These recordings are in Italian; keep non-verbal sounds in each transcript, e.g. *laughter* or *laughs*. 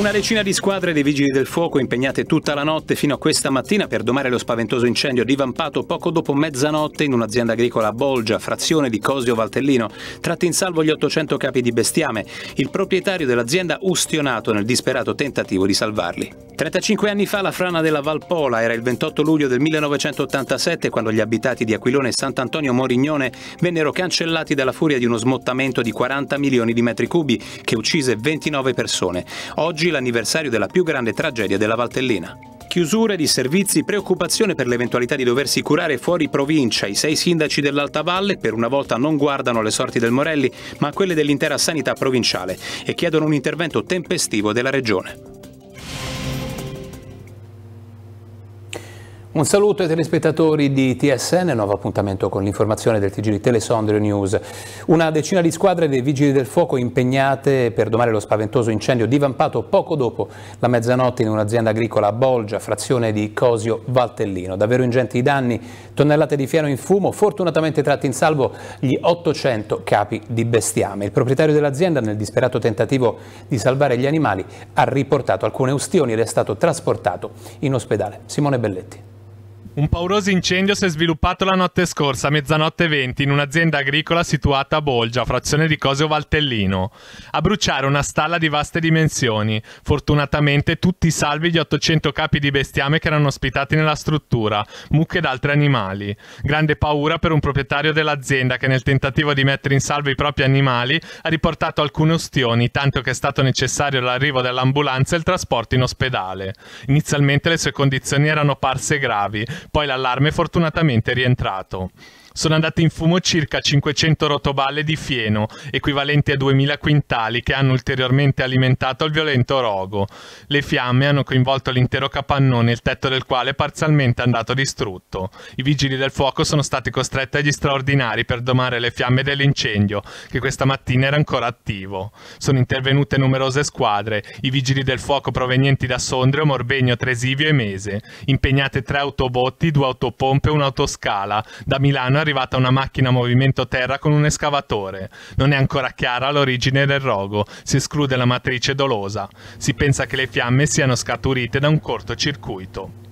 Una decina di squadre dei vigili del fuoco impegnate tutta la notte fino a questa mattina per domare lo spaventoso incendio divampato poco dopo mezzanotte in un'azienda agricola a Bolgia, frazione di Cosio Valtellino, tratti in salvo gli 800 capi di bestiame, il proprietario dell'azienda ustionato nel disperato tentativo di salvarli. 35 anni fa la frana della Valpola era il 28 luglio del 1987 quando gli abitati di Aquilone e Sant'Antonio Morignone vennero cancellati dalla furia di uno smottamento di 40 milioni di metri cubi che uccise 29 persone. Oggi l'anniversario della più grande tragedia della Valtellina. Chiusure di servizi, preoccupazione per l'eventualità di doversi curare fuori provincia. I sei sindaci dell'Alta Valle per una volta non guardano le sorti del Morelli, ma quelle dell'intera sanità provinciale e chiedono un intervento tempestivo della regione. Un saluto ai telespettatori di TSN, nuovo appuntamento con l'informazione del TG di Telesondrio News. Una decina di squadre dei Vigili del Fuoco impegnate per domare lo spaventoso incendio divampato poco dopo la mezzanotte in un'azienda agricola a Bolgia, frazione di Cosio Valtellino. Davvero ingenti i danni, tonnellate di fieno in fumo, fortunatamente tratti in salvo gli 800 capi di bestiame. Il proprietario dell'azienda, nel disperato tentativo di salvare gli animali, ha riportato alcune ustioni ed è stato trasportato in ospedale. Simone Belletti. Un pauroso incendio si è sviluppato la notte scorsa, a mezzanotte 20, in un'azienda agricola situata a Bolgia, frazione di Cosio Valtellino. A bruciare una stalla di vaste dimensioni. Fortunatamente tutti salvi gli 800 capi di bestiame che erano ospitati nella struttura, mucche ed altri animali. Grande paura per un proprietario dell'azienda che nel tentativo di mettere in salvo i propri animali ha riportato alcune ustioni, tanto che è stato necessario l'arrivo dell'ambulanza e il trasporto in ospedale. Inizialmente le sue condizioni erano parse gravi, poi l'allarme fortunatamente è rientrato. Sono andate in fumo circa 500 rotoballe di fieno, equivalenti a 2000 quintali, che hanno ulteriormente alimentato il violento rogo. Le fiamme hanno coinvolto l'intero capannone, il tetto del quale è parzialmente andato distrutto. I vigili del fuoco sono stati costretti agli straordinari per domare le fiamme dell'incendio, che questa mattina era ancora attivo. Sono intervenute numerose squadre, i vigili del fuoco provenienti da Sondrio, Morbegno, Tresivio e Mese, impegnate tre autobotti, due autopompe e un'autoscala, da Milano arrivata una macchina a movimento terra con un escavatore. Non è ancora chiara l'origine del rogo, si esclude la matrice dolosa. Si pensa che le fiamme siano scaturite da un cortocircuito.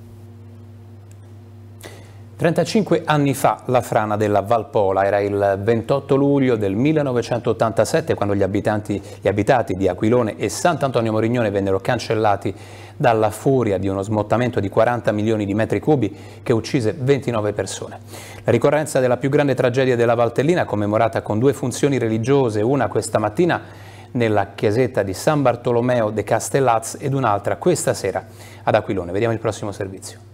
35 anni fa la frana della Valpola era il 28 luglio del 1987 quando gli, abitanti, gli abitati di Aquilone e Sant'Antonio Morignone vennero cancellati dalla furia di uno smottamento di 40 milioni di metri cubi che uccise 29 persone. La ricorrenza della più grande tragedia della Valtellina, commemorata con due funzioni religiose, una questa mattina nella chiesetta di San Bartolomeo de Castellaz ed un'altra questa sera ad Aquilone. Vediamo il prossimo servizio.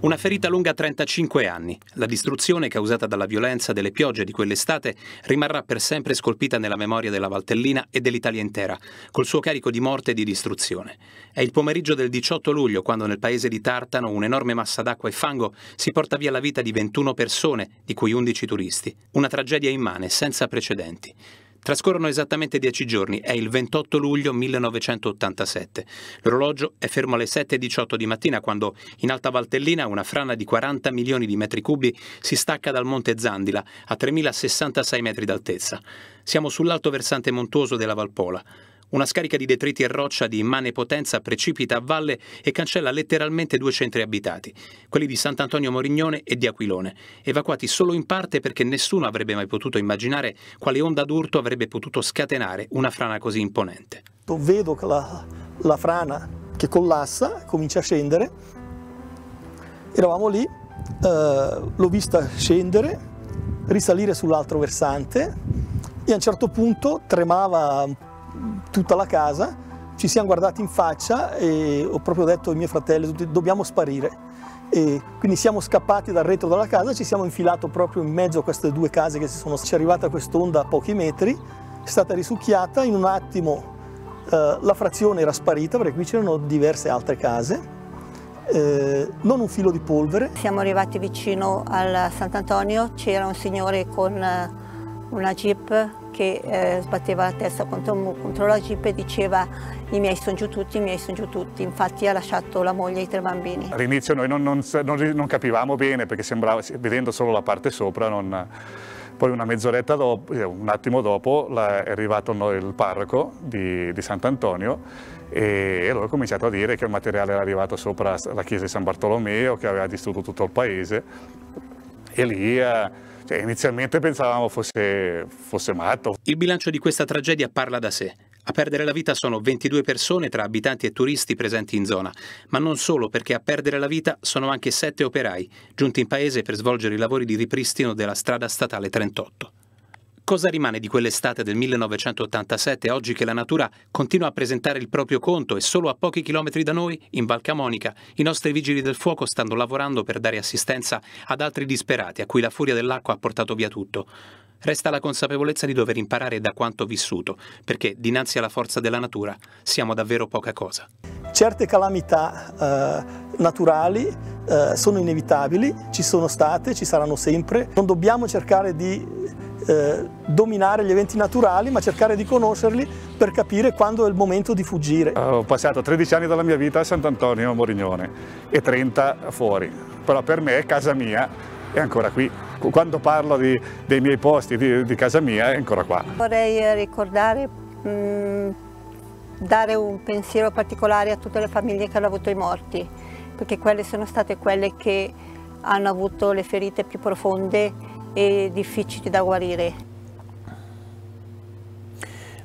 Una ferita lunga 35 anni. La distruzione causata dalla violenza delle piogge di quell'estate rimarrà per sempre scolpita nella memoria della Valtellina e dell'Italia intera, col suo carico di morte e di distruzione. È il pomeriggio del 18 luglio quando nel paese di Tartano un'enorme massa d'acqua e fango si porta via la vita di 21 persone, di cui 11 turisti. Una tragedia immane, senza precedenti. Trascorrono esattamente dieci giorni, è il 28 luglio 1987. L'orologio è fermo alle 7.18 di mattina quando in Alta Valtellina una frana di 40 milioni di metri cubi si stacca dal monte Zandila a 3.066 metri d'altezza. Siamo sull'alto versante montuoso della Valpola. Una scarica di detriti e roccia di immane potenza precipita a valle e cancella letteralmente due centri abitati, quelli di Sant'Antonio Morignone e di Aquilone, evacuati solo in parte perché nessuno avrebbe mai potuto immaginare quale onda d'urto avrebbe potuto scatenare una frana così imponente. Vedo che la, la frana che collassa, comincia a scendere, eravamo lì, eh, l'ho vista scendere, risalire sull'altro versante e a un certo punto tremava un po' tutta la casa, ci siamo guardati in faccia e ho proprio detto ai miei fratelli, dobbiamo sparire. E quindi siamo scappati dal retro della casa, ci siamo infilato proprio in mezzo a queste due case che si sono... Ci è arrivata quest'onda a pochi metri, è stata risucchiata, in un attimo eh, la frazione era sparita perché qui c'erano diverse altre case, eh, non un filo di polvere. Siamo arrivati vicino al Sant'Antonio, c'era un signore con eh, una jeep che eh, sbatteva la testa contro, contro la jeep e diceva i miei sono giù tutti, i miei sono giù tutti, infatti ha lasciato la moglie e i tre bambini. All'inizio noi non, non, non, non, capivamo bene perché sembrava, vedendo solo la parte sopra, poi una mezz'oretta dopo, eh, un attimo dopo, è arrivato il parroco di, di Sant'Antonio e allora ho cominciato a dire che il materiale era arrivato sopra la chiesa di San Bartolomeo, che aveva distrutto tutto il paese e lì eh, cioè, inizialmente pensavamo fosse, fosse matto. Il bilancio di questa tragedia parla da sé. A perdere la vita sono 22 persone tra abitanti e turisti presenti in zona, ma non solo perché a perdere la vita sono anche 7 operai, giunti in paese per svolgere i lavori di ripristino della strada statale 38. Cosa rimane di quell'estate del 1987 oggi che la natura continua a presentare il proprio conto e solo a pochi chilometri da noi, in Val Camonica, i nostri vigili del fuoco stanno lavorando per dare assistenza ad altri disperati a cui la furia dell'acqua ha portato via tutto. Resta la consapevolezza di dover imparare da quanto vissuto, perché dinanzi alla forza della natura siamo davvero poca cosa. Certe calamità eh, naturali eh, sono inevitabili, ci sono state, ci saranno sempre. Non dobbiamo cercare di eh, dominare gli eventi naturali, ma cercare di conoscerli per capire quando è il momento di fuggire. Eh, ho passato 13 anni della mia vita a Sant'Antonio a Morignone e 30 fuori, però per me casa mia è ancora qui. Quando parlo di, dei miei posti di, di, casa mia è ancora qua. Vorrei ricordare, mh, mm, dare un pensiero particolare a tutte le famiglie che hanno avuto i morti, perché quelle sono state quelle che hanno avuto le ferite più profonde e difficili da guarire.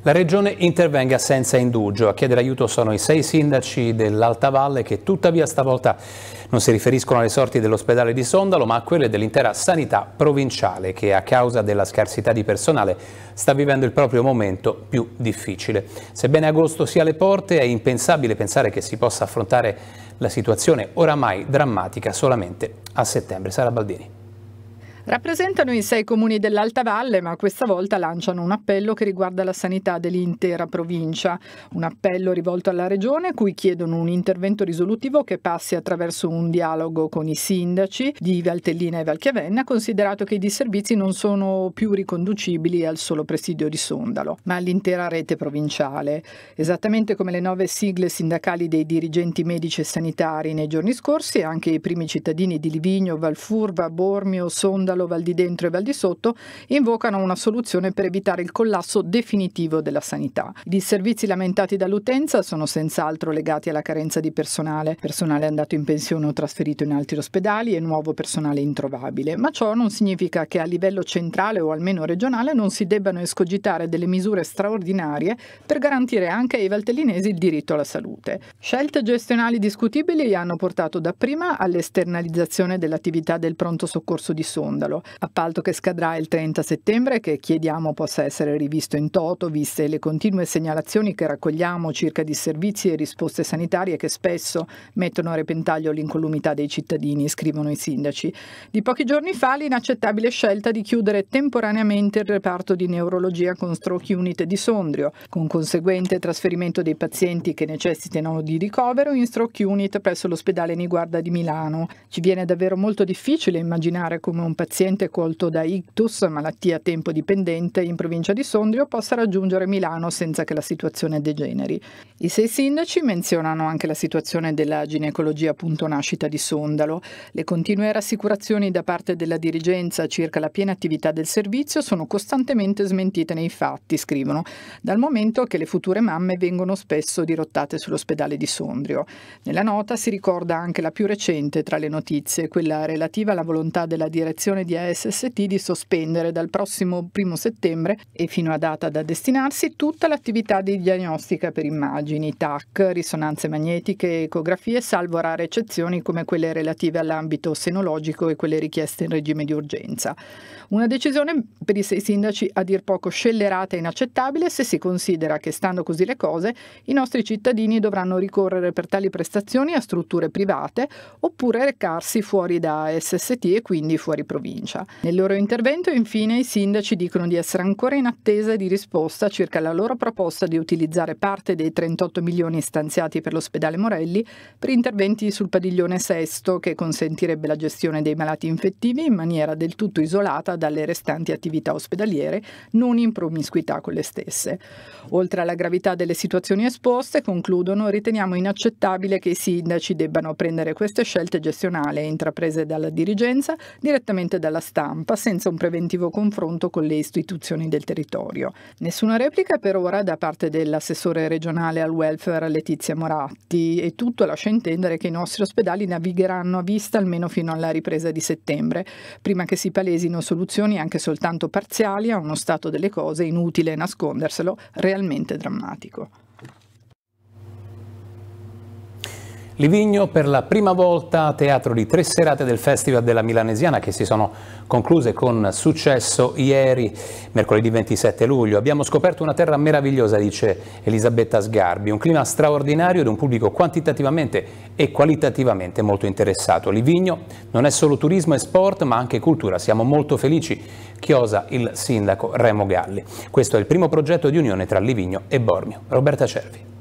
La regione intervenga senza indugio. A chiedere aiuto sono i sei sindaci dell'Alta Valle che tuttavia stavolta non si riferiscono alle sorti dell'ospedale di Sondalo ma a quelle dell'intera sanità provinciale che a causa della scarsità di personale sta vivendo il proprio momento più difficile. Sebbene agosto sia alle porte è impensabile pensare che si possa affrontare la situazione oramai drammatica solamente a settembre. Sara Baldini. Rappresentano i sei comuni dell'Alta Valle, ma questa volta lanciano un appello che riguarda la sanità dell'intera provincia. Un appello rivolto alla Regione, cui chiedono un intervento risolutivo che passi attraverso un dialogo con i sindaci di Valtellina e Valchiavenna, considerato che i disservizi non sono più riconducibili al solo presidio di Sondalo, ma all'intera rete provinciale. Esattamente come le nove sigle sindacali dei dirigenti medici e sanitari nei giorni scorsi, anche i primi cittadini di Livigno, Valfurva, Bormio, Sondalo, Vandalo, Val di Dentro e Val di Sotto, invocano una soluzione per evitare il collasso definitivo della sanità. I disservizi lamentati dall'utenza sono senz'altro legati alla carenza di personale, personale andato in pensione o trasferito in altri ospedali e nuovo personale introvabile, ma ciò non significa che a livello centrale o almeno regionale non si debbano escogitare delle misure straordinarie per garantire anche ai valtellinesi il diritto alla salute. Scelte gestionali discutibili hanno portato dapprima all'esternalizzazione dell'attività del pronto soccorso di sonda, scandalo. Appalto che scadrà il 30 settembre e che chiediamo possa essere rivisto in toto, viste le continue segnalazioni che raccogliamo circa di servizi e risposte sanitarie che spesso mettono a repentaglio l'incolumità dei cittadini, scrivono i sindaci. Di pochi giorni fa l'inaccettabile scelta di chiudere temporaneamente il reparto di neurologia con stroke unit di Sondrio, con conseguente trasferimento dei pazienti che necessitano di ricovero in stroke unit presso l'ospedale Niguarda di Milano. Ci viene davvero molto difficile immaginare come un paziente paziente colto da ictus, malattia a tempo dipendente, in provincia di Sondrio possa raggiungere Milano senza che la situazione degeneri. I sei sindaci menzionano anche la situazione della ginecologia punto nascita di Sondalo. Le continue rassicurazioni da parte della dirigenza circa la piena attività del servizio sono costantemente smentite nei fatti, scrivono, dal momento che le future mamme vengono spesso dirottate sull'ospedale di Sondrio. Nella nota si ricorda anche la più recente tra le notizie, quella relativa alla volontà della direzione gestione di ASST di sospendere dal prossimo 1 settembre e fino a data da destinarsi tutta l'attività di diagnostica per immagini, TAC, risonanze magnetiche, ecografie, salvo rare eccezioni come quelle relative all'ambito senologico e quelle richieste in regime di urgenza. Una decisione per i sei sindaci a dir poco scellerata e inaccettabile se si considera che, stando così le cose, i nostri cittadini dovranno ricorrere per tali prestazioni a strutture private oppure recarsi fuori da SST e quindi fuori provincia provincia. Nel loro intervento infine i sindaci dicono di essere ancora in attesa di risposta circa la loro proposta di utilizzare parte dei 38 milioni stanziati per l'ospedale Morelli per interventi sul padiglione sesto che consentirebbe la gestione dei malati infettivi in maniera del tutto isolata dalle restanti attività ospedaliere, non in promiscuità con le stesse. Oltre alla gravità delle situazioni esposte, concludono, riteniamo inaccettabile che i sindaci debbano prendere queste scelte gestionali intraprese dalla dirigenza direttamente dalla stampa senza un preventivo confronto con le istituzioni del territorio. Nessuna replica per ora da parte dell'assessore regionale al welfare Letizia Moratti e tutto lascia intendere che i nostri ospedali navigheranno a vista almeno fino alla ripresa di settembre, prima che si palesino soluzioni anche soltanto parziali a uno stato delle cose inutile nasconderselo, realmente drammatico. Livigno per la prima volta teatro di tre serate del Festival della Milanesiana che si sono concluse con successo ieri, mercoledì 27 luglio. Abbiamo scoperto una terra meravigliosa, dice Elisabetta Sgarbi, un clima straordinario ed un pubblico quantitativamente e qualitativamente molto interessato. Livigno non è solo turismo e sport ma anche cultura, siamo molto felici, chiosa il sindaco Remo Galli. Questo è il primo progetto di unione tra Livigno e Bormio. Roberta Cervi.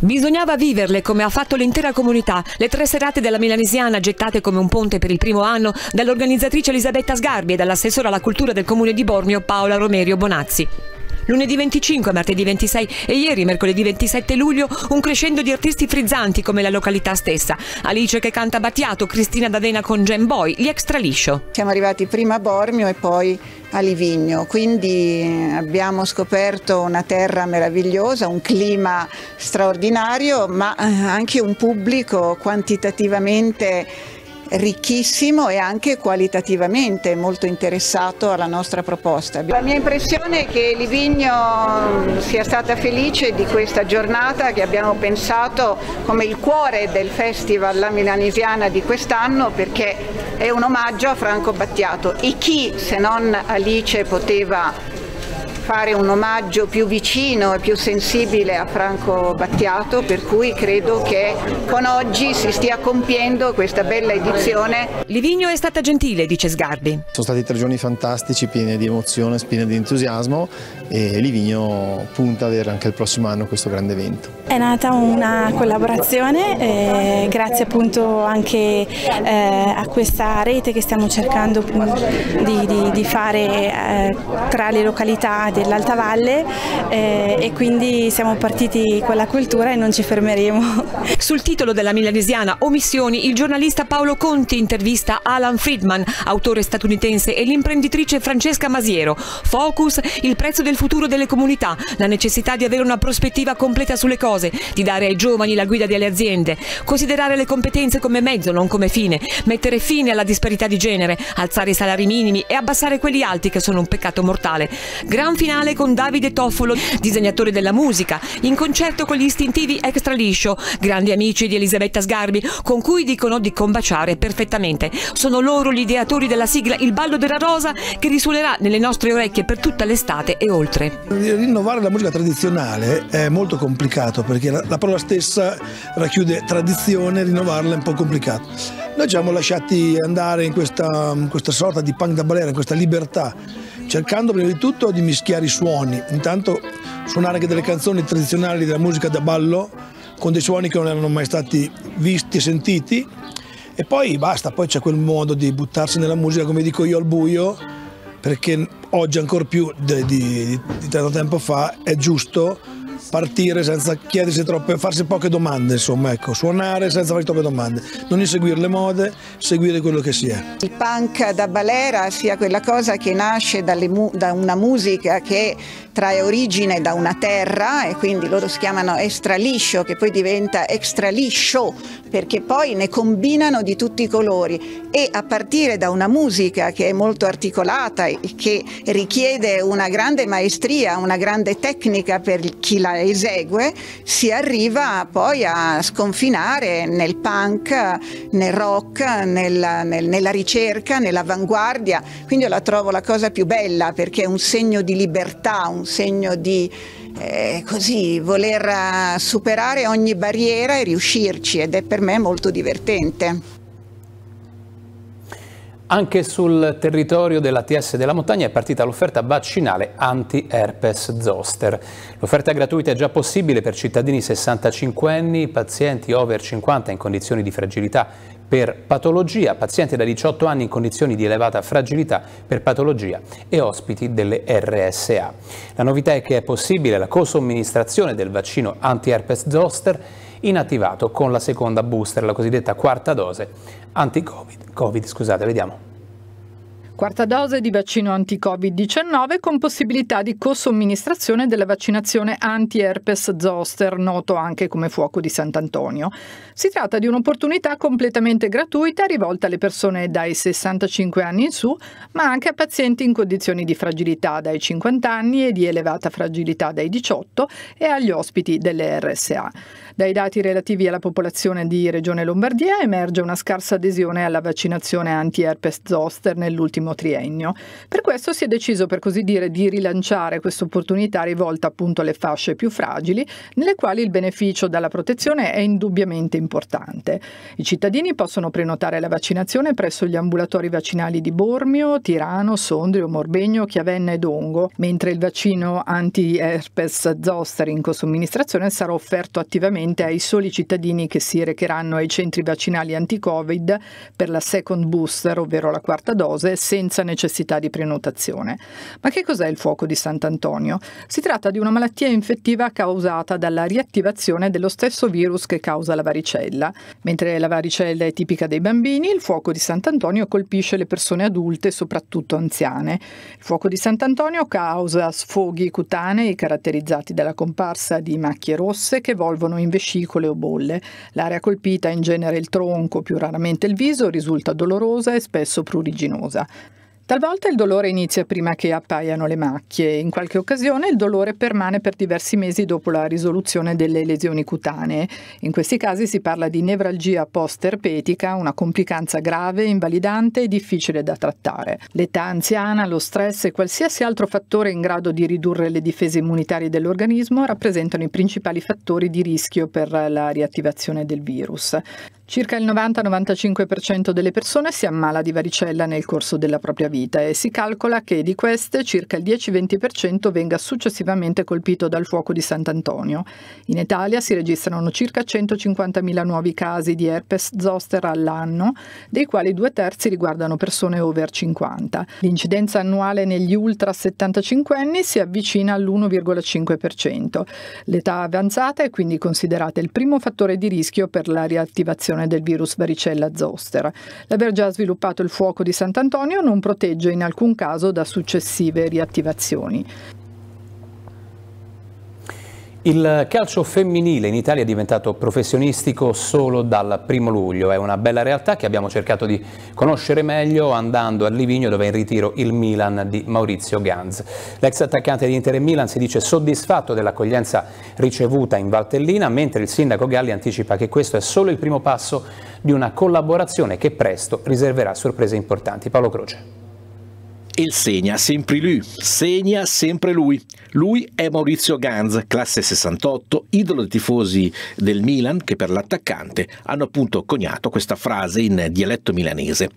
Bisognava viverle come ha fatto l'intera comunità, le tre serate della Milanesiana gettate come un ponte per il primo anno dall'organizzatrice Elisabetta Sgarbi e dall'assessore alla cultura del comune di Bormio Paola Romerio Bonazzi lunedì 25, martedì 26 e ieri, mercoledì 27 luglio, un crescendo di artisti frizzanti come la località stessa. Alice che canta Battiato, Cristina D'Avena con Boy, gli Extraliscio. Siamo arrivati prima a Bormio e poi a Livigno, quindi eh, abbiamo scoperto una terra meravigliosa, un clima straordinario, ma eh, anche un pubblico quantitativamente ricchissimo e anche qualitativamente molto interessato alla nostra proposta. La mia impressione è che Livigno mm, sia stata felice di questa giornata che abbiamo pensato come il cuore del Festival La Milanesiana di quest'anno perché è un omaggio a Franco Battiato e chi se non Alice poteva fare un omaggio più vicino e più sensibile a Franco Battiato, per cui credo che con oggi si stia compiendo questa bella edizione. Livigno è stata gentile, dice Sgarbi. Sono stati tre giorni fantastici, pieni di emozione, pieni di entusiasmo e Livigno punta ad avere anche il prossimo anno questo grande evento. È nata una collaborazione, eh, grazie appunto anche eh, a questa rete che stiamo cercando di, di, di fare eh, tra le località dell'Alta Valle eh, e quindi siamo partiti con la cultura e non ci fermeremo. *laughs* Sul titolo della milanesiana Omissioni, il giornalista Paolo Conti intervista Alan Friedman, autore statunitense, e l'imprenditrice Francesca Masiero. Focus, il prezzo del futuro delle comunità, la necessità di avere una prospettiva completa sulle cose, di dare ai giovani la guida delle aziende, considerare le competenze come mezzo, non come fine, mettere fine alla disparità di genere, alzare i salari minimi e abbassare quelli alti che sono un peccato mortale. Gran finale con Davide Toffolo, disegnatore della musica, in concerto con gli istintivi Extra Liscio, grandi amici di Elisabetta Sgarbi, con cui dicono di combaciare perfettamente. Sono loro gli ideatori della sigla Il ballo della rosa che risuonerà nelle nostre orecchie per tutta l'estate e oltre. Rinnovare la musica tradizionale è molto complicato perché la, la parola stessa racchiude tradizione, rinnovarla è un po' complicato. Noi ci siamo lasciati andare in questa, in questa sorta di punk da balera, in questa libertà cercando prima di tutto di mischiare i suoni, intanto suonare anche delle canzoni tradizionali della musica da ballo con dei suoni che non erano mai stati visti e sentiti e poi basta, poi c'è quel modo di buttarsi nella musica come dico io al buio perché oggi ancora più di, di, di tanto tempo fa è giusto partire senza chiedersi troppe, farsi poche domande, insomma, ecco, suonare senza fare troppe domande, non inseguire le mode, seguire quello che si è. Il punk da Balera sia quella cosa che nasce da una musica che trae origine da una terra e quindi loro si chiamano extra liscio, che poi diventa extra liscio, perché poi ne combinano di tutti i colori e a partire da una musica che è molto articolata e che richiede una grande maestria, una grande tecnica per chi la esegue, si arriva poi a sconfinare nel punk, nel rock, nella, nel, nella ricerca, nell'avanguardia. Quindi io la trovo la cosa più bella perché è un segno di libertà, un segno di eh, così voler eh, superare ogni barriera e riuscirci ed è per me molto divertente. Anche sul territorio dell'ATS della montagna è partita l'offerta vaccinale anti-herpes zoster. L'offerta gratuita è già possibile per cittadini 65 anni, pazienti over 50 in condizioni di fragilità per patologia, pazienti da 18 anni in condizioni di elevata fragilità per patologia e ospiti delle RSA. La novità è che è possibile la cosomministrazione del vaccino anti-herpes zoster inattivato con la seconda booster, la cosiddetta quarta dose anti-Covid. Covid, scusate, vediamo. Quarta dose di vaccino anti-Covid-19 con possibilità di cosomministrazione della vaccinazione anti-herpes zoster, noto anche come fuoco di Sant'Antonio. Si tratta di un'opportunità completamente gratuita rivolta alle persone dai 65 anni in su, ma anche a pazienti in condizioni di fragilità dai 50 anni e di elevata fragilità dai 18 e agli ospiti delle RSA. Dai dati relativi alla popolazione di Regione Lombardia emerge una scarsa adesione alla vaccinazione anti-herpes zoster nell'ultimo prossimo triennio. Per questo si è deciso, per così dire, di rilanciare questa opportunità rivolta appunto alle fasce più fragili, nelle quali il beneficio dalla protezione è indubbiamente importante. I cittadini possono prenotare la vaccinazione presso gli ambulatori vaccinali di Bormio, Tirano, Sondrio, Morbegno, Chiavenna e Dongo, mentre il vaccino anti-herpes zoster in somministrazione sarà offerto attivamente ai soli cittadini che si recheranno ai centri vaccinali anti-Covid per la second booster, ovvero la quarta dose, se senza necessità di prenotazione. Ma che cos'è il fuoco di Sant'Antonio? Si tratta di una malattia infettiva causata dalla riattivazione dello stesso virus che causa la varicella. Mentre la varicella è tipica dei bambini, il fuoco di Sant'Antonio colpisce le persone adulte, soprattutto anziane. Il fuoco di Sant'Antonio causa sfoghi cutanei caratterizzati dalla comparsa di macchie rosse che evolvono in vescicole o bolle. L'area colpita, in genere il tronco, più raramente il viso, risulta dolorosa e spesso pruriginosa. Talvolta il dolore inizia prima che appaiano le macchie, in qualche occasione il dolore permane per diversi mesi dopo la risoluzione delle lesioni cutanee. In questi casi si parla di nevralgia post-erpetica, una complicanza grave, invalidante e difficile da trattare. L'età anziana, lo stress e qualsiasi altro fattore in grado di ridurre le difese immunitarie dell'organismo rappresentano i principali fattori di rischio per la riattivazione del virus. Circa il 90-95% delle persone si ammala di varicella nel corso della propria vita e si calcola che di queste circa il 10-20% venga successivamente colpito dal fuoco di Sant'Antonio. In Italia si registrano circa 150.000 nuovi casi di herpes zoster all'anno, dei quali due terzi riguardano persone over 50. L'incidenza annuale negli ultra 75 anni si avvicina all'1,5%. L'età avanzata è quindi considerata il primo fattore di rischio per la riattivazione diffusione del virus varicella zoster. L'aver già sviluppato il fuoco di Sant'Antonio non protegge in alcun caso da successive riattivazioni. Il calcio femminile in Italia è diventato professionistico solo dal primo luglio, è una bella realtà che abbiamo cercato di conoscere meglio andando a Livigno dove è in ritiro il Milan di Maurizio Ganz. L'ex attaccante di Inter e Milan si dice soddisfatto dell'accoglienza ricevuta in Valtellina, mentre il sindaco Galli anticipa che questo è solo il primo passo di una collaborazione che presto riserverà sorprese importanti. Paolo Croce e segna sempre lui, segna sempre lui. Lui è Maurizio Ganz, classe 68, idolo dei tifosi del Milan che per l'attaccante hanno appunto coniato questa frase in dialetto milanese.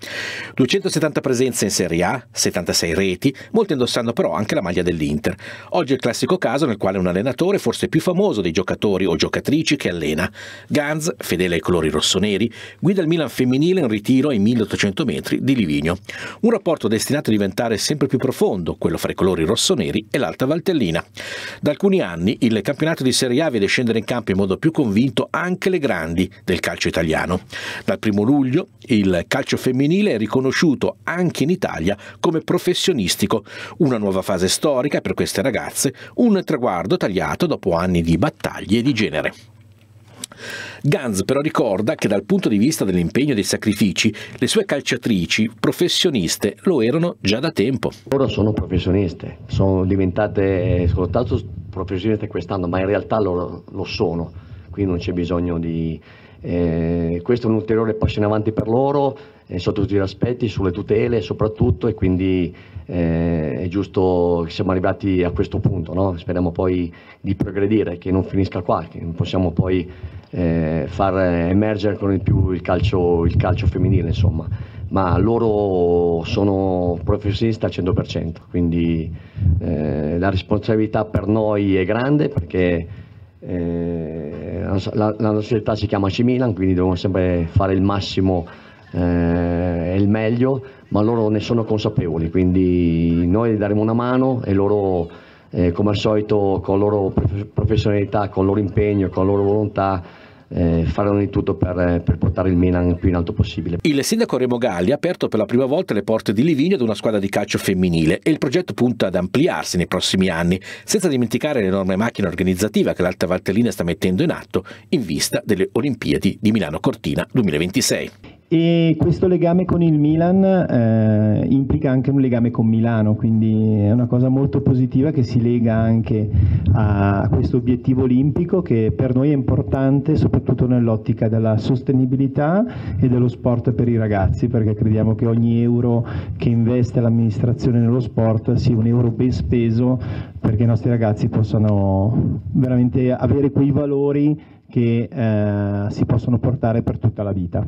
270 presenze in Serie A, 76 reti, molti indossando però anche la maglia dell'Inter. Oggi è il classico caso nel quale un allenatore forse più famoso dei giocatori o giocatrici che allena. Ganz, fedele ai colori rossoneri, guida il Milan femminile in ritiro ai 1800 metri di Livigno. Un rapporto destinato a diventare mare sempre più profondo, quello fra i colori rossoneri e l'Alta Valtellina. Da alcuni anni il campionato di Serie A vede scendere in campo in modo più convinto anche le grandi del calcio italiano. Dal 1 luglio il calcio femminile è riconosciuto anche in Italia come professionistico, una nuova fase storica per queste ragazze, un traguardo tagliato dopo anni di battaglie di genere. Ganz però ricorda che dal punto di vista dell'impegno e dei sacrifici, le sue calciatrici professioniste lo erano già da tempo. Loro sono professioniste, sono diventate scottato professioniste quest'anno, ma in realtà loro lo sono, qui non c'è bisogno di eh, questo è un ulteriore passo in avanti per loro eh, sotto tutti gli aspetti, sulle tutele soprattutto e quindi eh, è giusto che siamo arrivati a questo punto, no? speriamo poi di progredire, che non finisca qua, che possiamo poi eh, far emergere ancora di più il calcio, il calcio femminile insomma, ma loro sono professionisti al 100%, quindi eh, la responsabilità per noi è grande perché eh, la, la, nostra città si chiama Milan, quindi dobbiamo sempre fare il massimo eh, e eh, il meglio, ma loro ne sono consapevoli, quindi noi daremo una mano e loro, eh, come al solito, con la loro professionalità, con il loro impegno, con la loro volontà, eh, faranno di tutto per, eh, per, portare il Milan più in alto possibile. Il sindaco Remo Galli ha aperto per la prima volta le porte di Livigno ad una squadra di calcio femminile e il progetto punta ad ampliarsi nei prossimi anni, senza dimenticare l'enorme macchina organizzativa che l'Alta Valtellina sta mettendo in atto in vista delle Olimpiadi di Milano Cortina 2026 e questo legame con il Milan eh, implica anche un legame con Milano, quindi è una cosa molto positiva che si lega anche a questo obiettivo olimpico che per noi è importante soprattutto nell'ottica della sostenibilità e dello sport per i ragazzi, perché crediamo che ogni euro che investe l'amministrazione nello sport sia un euro ben speso perché i nostri ragazzi possano veramente avere quei valori che eh, si possono portare per tutta la vita.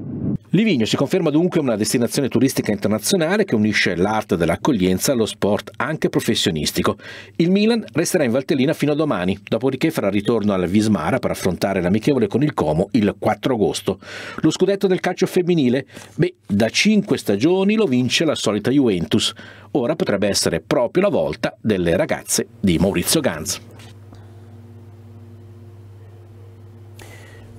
Livigno si conferma dunque una destinazione turistica internazionale che unisce l'arte dell'accoglienza allo sport anche professionistico. Il Milan resterà in Valtellina fino a domani, dopodiché farà ritorno al Vismara per affrontare l'amichevole con il Como il 4 agosto. Lo scudetto del calcio femminile? Beh, da cinque stagioni lo vince la solita Juventus. Ora potrebbe essere proprio la volta delle ragazze di Maurizio Ganz.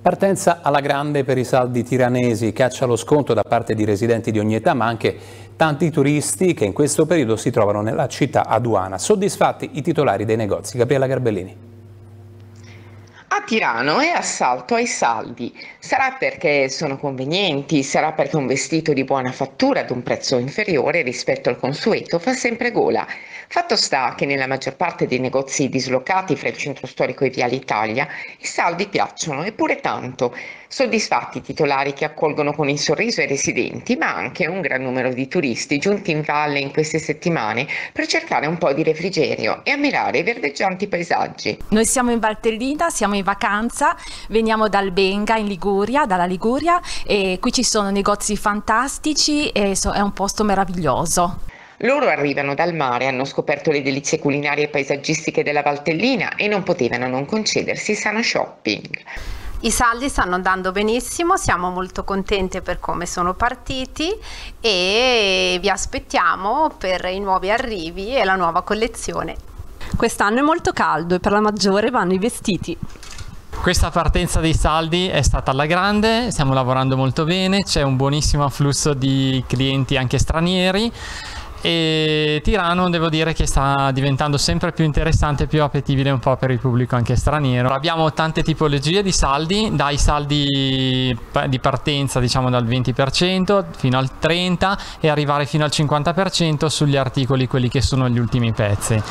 Partenza alla grande per i saldi tiranesi, caccia lo sconto da parte di residenti di ogni età ma anche tanti turisti che in questo periodo si trovano nella città aduana. Soddisfatti i titolari dei negozi. Gabriella Garbellini. A Tirano è assalto ai saldi. Sarà perché sono convenienti, sarà perché un vestito di buona fattura ad un prezzo inferiore rispetto al consueto fa sempre gola. Fatto sta che nella maggior parte dei negozi dislocati fra il centro storico e Viale Italia i saldi piacciono eppure tanto, soddisfatti i titolari che accolgono con il sorriso i residenti, ma anche un gran numero di turisti giunti in valle in queste settimane per cercare un po' di refrigerio e ammirare i verdeggianti paesaggi. Noi siamo in Valtellina, siamo in vacanza, veniamo dal Benga in Liguria, dalla Liguria e qui ci sono negozi fantastici e è un posto meraviglioso. Loro arrivano dal mare, hanno scoperto le delizie culinarie e paesaggistiche della Valtellina e non potevano non concedersi sano shopping. I saldi stanno andando benissimo, siamo molto contenti per come sono partiti e vi aspettiamo per i nuovi arrivi e la nuova collezione. Quest'anno è molto caldo e per la maggiore vanno i vestiti. Questa partenza dei saldi è stata alla grande, stiamo lavorando molto bene, c'è un buonissimo afflusso di clienti anche stranieri e Tirano devo dire che sta diventando sempre più interessante e più appetibile un po' per il pubblico anche straniero. Abbiamo tante tipologie di saldi, dai saldi di partenza diciamo dal 20% fino al 30% e arrivare fino al 50% sugli articoli, quelli che sono gli ultimi pezzi.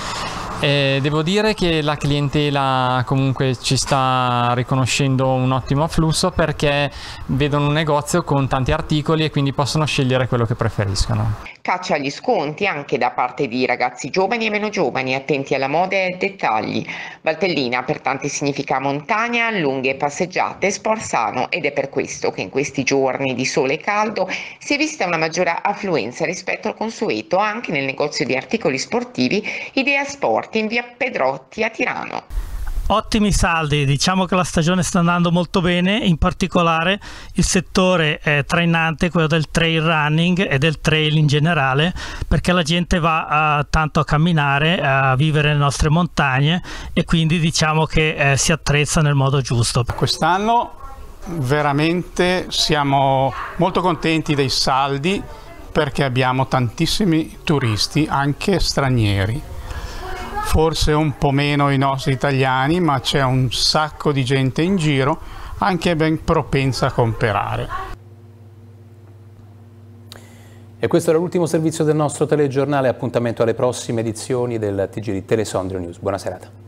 Eh, devo dire che la clientela comunque ci sta riconoscendo un ottimo afflusso perché vedono un negozio con tanti articoli e quindi possono scegliere quello che preferiscono. Caccia agli sconti anche da parte di ragazzi giovani e meno giovani, attenti alla moda e ai dettagli. Valtellina per tanti significa montagna, lunghe passeggiate, sport sano ed è per questo che in questi giorni di sole caldo si è vista una maggiore affluenza rispetto al consueto anche nel negozio di articoli sportivi Idea Sport Pedrotti, in via Pedrotti a Tirano. Ottimi saldi, diciamo che la stagione sta andando molto bene, in particolare il settore eh, trainante, quello del trail running e del trail in generale, perché la gente va eh, tanto a camminare, eh, a vivere le nostre montagne e quindi diciamo che eh, si attrezza nel modo giusto. Quest'anno veramente siamo molto contenti dei saldi perché abbiamo tantissimi turisti, anche stranieri forse un po' meno i nostri italiani, ma c'è un sacco di gente in giro, anche ben propensa a comprare. E questo era l'ultimo servizio del nostro telegiornale, appuntamento alle prossime edizioni del TG di Telesondrio News. Buona serata.